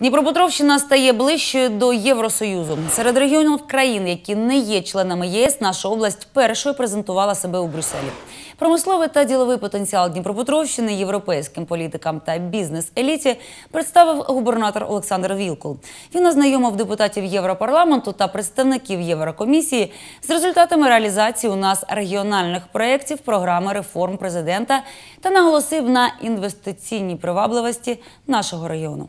Дніпропетровщина стає ближчою до Євросоюзу. Серед регіонів країн, які не є членами ЄС, наша область першою презентувала себе у Брюсселі. Промисловий та діловий потенціал Дніпропетровщини європейським політикам та бізнес-еліті представив губернатор Олександр Вілкул. Він ознайомив депутатів Європарламенту та представників Єврокомісії з результатами реалізації у нас регіональних проєктів програми реформ президента та наголосив на інвестиційній привабливості нашого регіону.